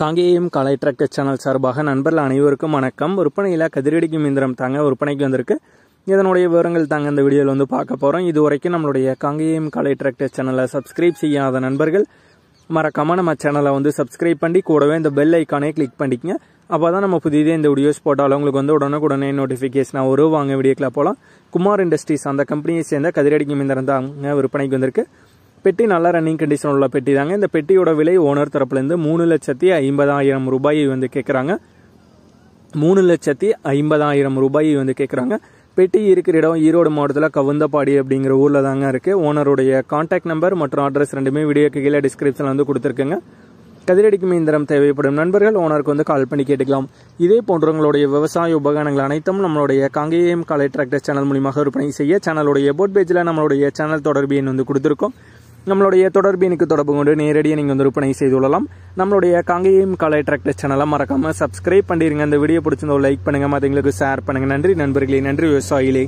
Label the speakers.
Speaker 1: காங்கேயம் கலை tractor channel சார்பாக நண்பர்கள் அனைவருக்கும் வணக்கம் விற்பனையில் கதிரடிக்கும் மீந்திரம் தாங்க விற்பனைக்கு வந்திருக்கு இதனுடைய விவரங்கள் தாங்க இந்த வீடியோவில் வந்து பார்க்க போகிறோம் இது வரைக்கும் நம்மளுடைய காங்கேயம் கலை ட்ரக்டர் சேனலை சப்ஸ்கிரைப் செய்யாத நண்பர்கள் மறக்காமல் நம்ம சேனலை வந்து சப்ஸ்கிரைப் பண்ணி கூடவே இந்த பெல் ஐக்கானே கிளிக் பண்ணிக்கங்க அப்போ தான் நம்ம புதிதே இந்த வீடியோஸ் போட்டாலும் உங்களுக்கு வந்து உடனுக்குடனே நோட்டிஃபிகேஷனாக வரும் வாங்க வீடியோக்கில் போகலாம் குமார் இண்டஸ்ட்ரீஸ் அந்த கம்பெனியை சேர்ந்த கதிரடிக்கு மீந்திரம் தாங்க விற்பனைக்கு வந்திருக்கு பெட்டி நல்ல ரன்னிங் கண்டிஷன் உள்ள பெட்டி தாங்க இந்த பெட்டியோட விலை ஓனர் தரப்புலேருந்து மூணு லட்சத்தி ஐம்பதாயிரம் ரூபாய் வந்து கேட்குறாங்க மூணு லட்சத்தி ஐம்பதாயிரம் ரூபாய் வந்து கேட்குறாங்க பெட்டி இருக்கிற இடம் ஈரோடு மாவட்டத்தில் கவுந்தப்பாடி அப்படிங்கிற ஊரில் தாங்க இருக்குது ஓனருடைய கான்டாக்ட் நம்பர் மற்றும் அட்ரஸ் ரெண்டுமே வீடியோக்கு கீழே டிஸ்கிரிப்ஷனில் வந்து கொடுத்துருக்குங்க கதிரடிக்கு மீந்திரம் தேவைப்படும் நண்பர்கள் ஓனருக்கு வந்து கால் பண்ணி கேட்டுக்கலாம் இதே போன்றவங்களுடைய விவசாய உபகரணங்கள் அனைத்தும் நம்மளுடைய காங்கேயம் காலை டிராக்டர் சேனல் மூலியமாக விற்பனை செய்ய சேனலுடைய போட் பேஜில் நம்மளுடைய சேனல் தொடர்பு எண் வந்து கொடுத்துருக்கோம் நம்மளுடைய தொடர்பு எனக்கு தொடர்பு கொண்டு நேரடியாக நீங்கள் வந்து விற்பனை செய்து கொள்ளலாம் நம்மளுடைய காங்கேயம் கலை டிராக்டர் சேனலை மறக்காமல் சப்ஸ்கிரைப் பண்ணிடுங்க அந்த வீடியோ பிடிச்சிருந்தோம் லைக் பண்ணுங்கள் மற்றவங்களுக்கு ஷேர் பண்ணுங்கள் நன்றி நண்பர்களே நன்றி விவசாயிகளே